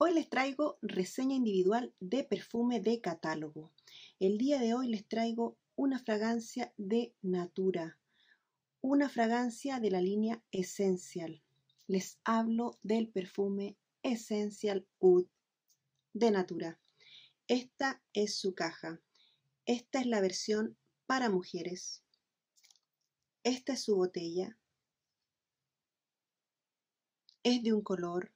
Hoy les traigo reseña individual de perfume de catálogo. El día de hoy les traigo una fragancia de Natura, una fragancia de la línea Essential. Les hablo del perfume Essential Wood de Natura. Esta es su caja. Esta es la versión para mujeres. Esta es su botella. Es de un color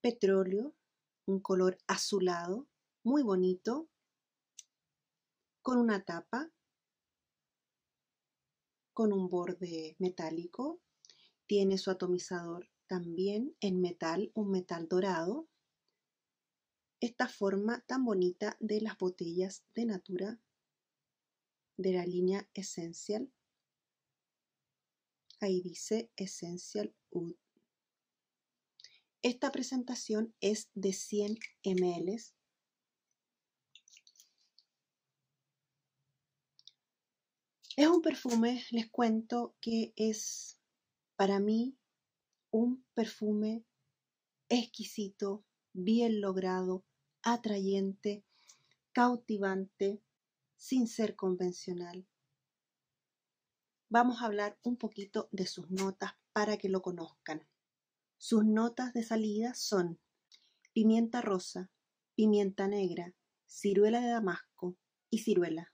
petróleo un color azulado, muy bonito, con una tapa, con un borde metálico. Tiene su atomizador también en metal, un metal dorado. Esta forma tan bonita de las botellas de Natura de la línea Essential. Ahí dice Essential Wood esta presentación es de 100 ml. Es un perfume, les cuento que es para mí un perfume exquisito, bien logrado, atrayente, cautivante, sin ser convencional. Vamos a hablar un poquito de sus notas para que lo conozcan. Sus notas de salida son pimienta rosa, pimienta negra, ciruela de damasco y ciruela.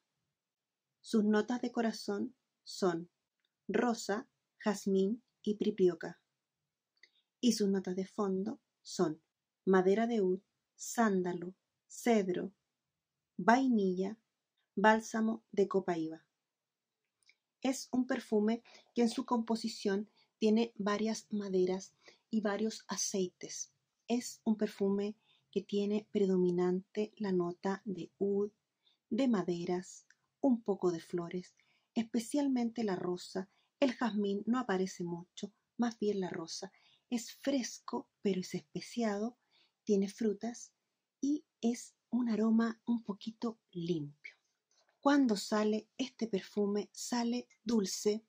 Sus notas de corazón son rosa, jazmín y pripioca. Y sus notas de fondo son madera de ud, sándalo, cedro, vainilla, bálsamo de copaíba. Es un perfume que en su composición tiene varias maderas y varios aceites. Es un perfume que tiene predominante la nota de oud, de maderas, un poco de flores, especialmente la rosa. El jazmín no aparece mucho, más bien la rosa. Es fresco, pero es especiado, tiene frutas y es un aroma un poquito limpio. Cuando sale este perfume, sale dulce,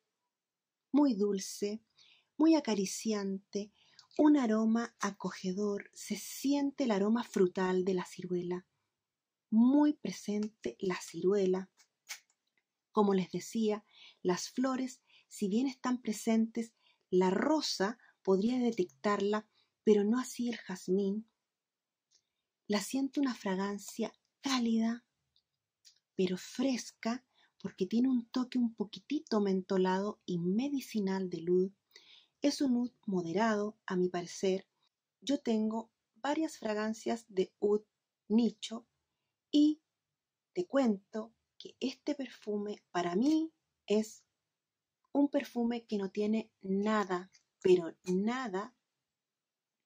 muy dulce, muy acariciante, un aroma acogedor, se siente el aroma frutal de la ciruela, muy presente la ciruela. Como les decía, las flores, si bien están presentes, la rosa podría detectarla, pero no así el jazmín. La siento una fragancia cálida, pero fresca, porque tiene un toque un poquitito mentolado y medicinal de luz es un oud moderado, a mi parecer. Yo tengo varias fragancias de oud nicho y te cuento que este perfume para mí es un perfume que no tiene nada, pero nada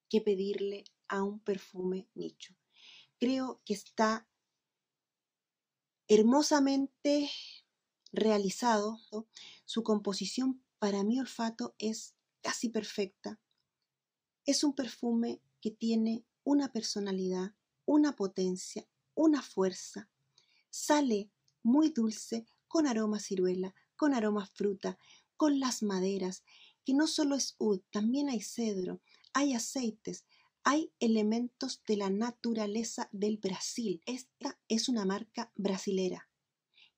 que pedirle a un perfume nicho. Creo que está hermosamente realizado. Su composición para mi olfato es casi perfecta. Es un perfume que tiene una personalidad, una potencia, una fuerza. Sale muy dulce, con aroma ciruela, con aroma fruta, con las maderas, que no solo es ud, también hay cedro, hay aceites, hay elementos de la naturaleza del Brasil. Esta es una marca brasilera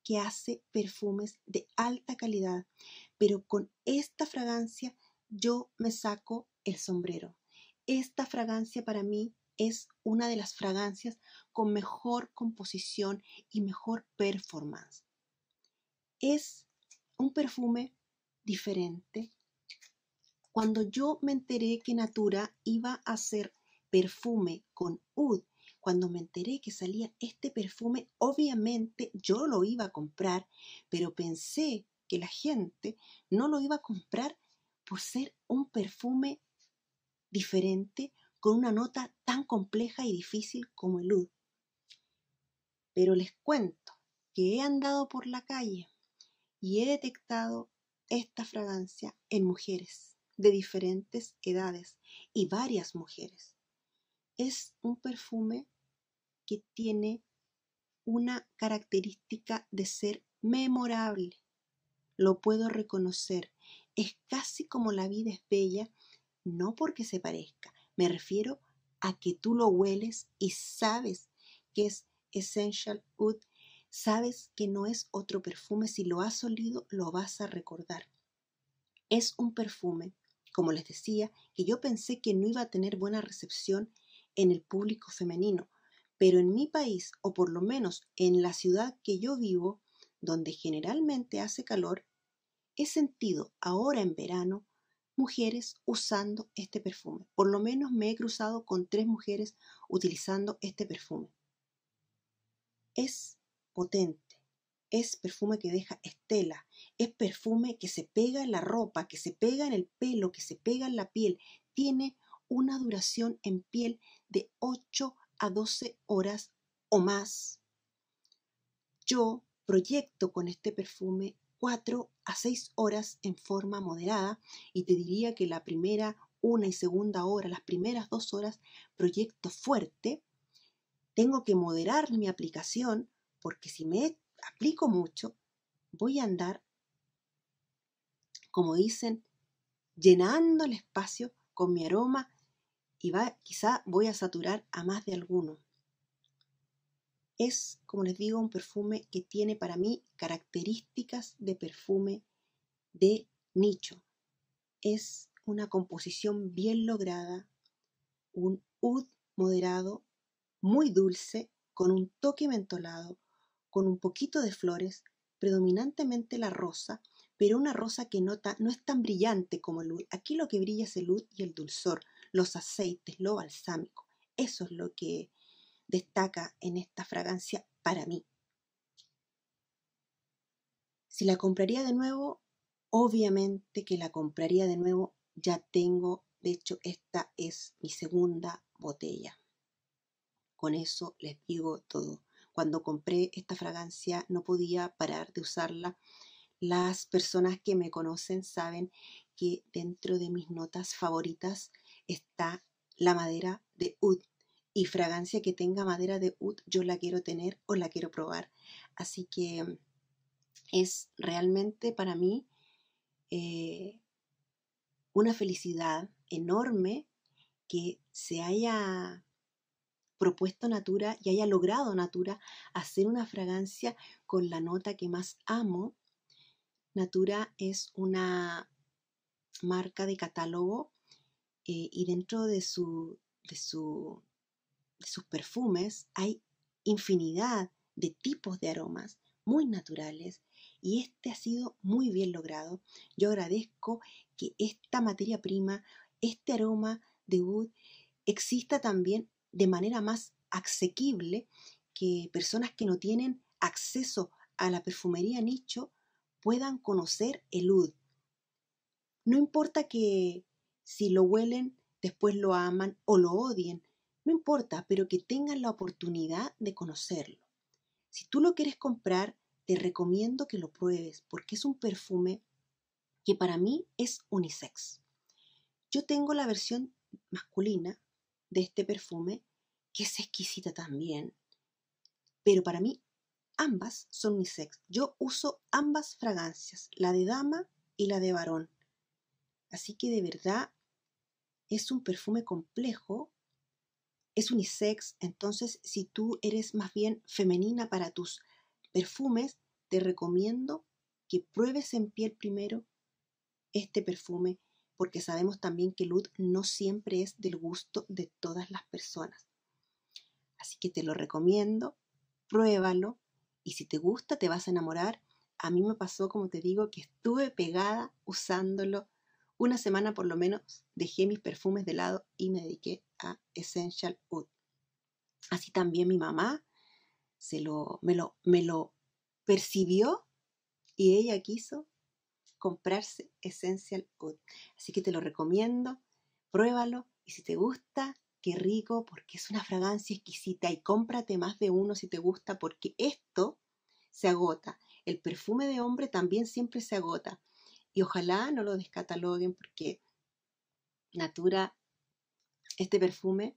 que hace perfumes de alta calidad, pero con esta fragancia yo me saco el sombrero. Esta fragancia para mí es una de las fragancias con mejor composición y mejor performance. Es un perfume diferente. Cuando yo me enteré que Natura iba a hacer perfume con Oud, cuando me enteré que salía este perfume, obviamente yo lo iba a comprar, pero pensé que la gente no lo iba a comprar por ser un perfume diferente con una nota tan compleja y difícil como el oud. Pero les cuento que he andado por la calle y he detectado esta fragancia en mujeres de diferentes edades y varias mujeres. Es un perfume que tiene una característica de ser memorable. Lo puedo reconocer es casi como la vida es bella, no porque se parezca, me refiero a que tú lo hueles y sabes que es Essential Oud, sabes que no es otro perfume, si lo has olido lo vas a recordar. Es un perfume, como les decía, que yo pensé que no iba a tener buena recepción en el público femenino, pero en mi país, o por lo menos en la ciudad que yo vivo, donde generalmente hace calor, he sentido ahora en verano mujeres usando este perfume. Por lo menos me he cruzado con tres mujeres utilizando este perfume. Es potente, es perfume que deja estela, es perfume que se pega en la ropa, que se pega en el pelo, que se pega en la piel. Tiene una duración en piel de 8 a 12 horas o más. Yo proyecto con este perfume 4 a seis horas en forma moderada y te diría que la primera una y segunda hora, las primeras dos horas, proyecto fuerte, tengo que moderar mi aplicación porque si me aplico mucho, voy a andar, como dicen, llenando el espacio con mi aroma y va, quizá voy a saturar a más de alguno. Es, como les digo, un perfume que tiene para mí características de perfume de nicho. Es una composición bien lograda, un oud moderado, muy dulce, con un toque mentolado, con un poquito de flores, predominantemente la rosa, pero una rosa que nota, no es tan brillante como el oud. Aquí lo que brilla es el oud y el dulzor, los aceites, lo balsámico. Eso es lo que destaca en esta fragancia para mí. Si la compraría de nuevo, obviamente que la compraría de nuevo. Ya tengo, de hecho, esta es mi segunda botella. Con eso les digo todo. Cuando compré esta fragancia no podía parar de usarla. Las personas que me conocen saben que dentro de mis notas favoritas está la madera de oud y fragancia que tenga madera de oud yo la quiero tener o la quiero probar. Así que mm, es realmente para mí eh, una felicidad enorme que se haya propuesto Natura y haya logrado Natura hacer una fragancia con la nota que más amo. Natura es una marca de catálogo eh, y dentro de su, de su sus perfumes hay infinidad de tipos de aromas muy naturales y este ha sido muy bien logrado. Yo agradezco que esta materia prima, este aroma de wood, exista también de manera más asequible que personas que no tienen acceso a la perfumería nicho puedan conocer el oud. No importa que si lo huelen, después lo aman o lo odien, no importa, pero que tengan la oportunidad de conocerlo. Si tú lo quieres comprar, te recomiendo que lo pruebes porque es un perfume que para mí es unisex. Yo tengo la versión masculina de este perfume que es exquisita también, pero para mí ambas son unisex. Yo uso ambas fragancias, la de dama y la de varón. Así que de verdad es un perfume complejo es unisex, entonces si tú eres más bien femenina para tus perfumes, te recomiendo que pruebes en piel primero este perfume, porque sabemos también que el no siempre es del gusto de todas las personas. Así que te lo recomiendo, pruébalo y si te gusta te vas a enamorar. A mí me pasó, como te digo, que estuve pegada usándolo. Una semana por lo menos dejé mis perfumes de lado y me dediqué a Essential Oud. Así también mi mamá se lo, me, lo, me lo percibió y ella quiso comprarse Essential Oud. Así que te lo recomiendo, pruébalo y si te gusta, qué rico, porque es una fragancia exquisita y cómprate más de uno si te gusta, porque esto se agota. El perfume de hombre también siempre se agota. Y ojalá no lo descataloguen porque Natura este perfume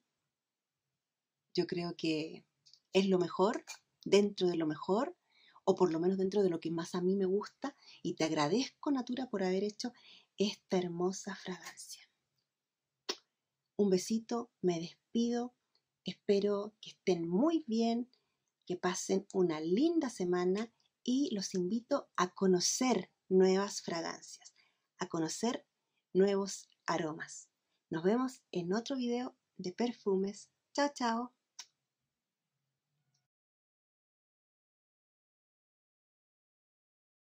yo creo que es lo mejor, dentro de lo mejor, o por lo menos dentro de lo que más a mí me gusta, y te agradezco, Natura, por haber hecho esta hermosa fragancia. Un besito, me despido, espero que estén muy bien, que pasen una linda semana y los invito a conocer nuevas fragancias, a conocer nuevos aromas. Nos vemos en otro video de perfumes. Chao, chao.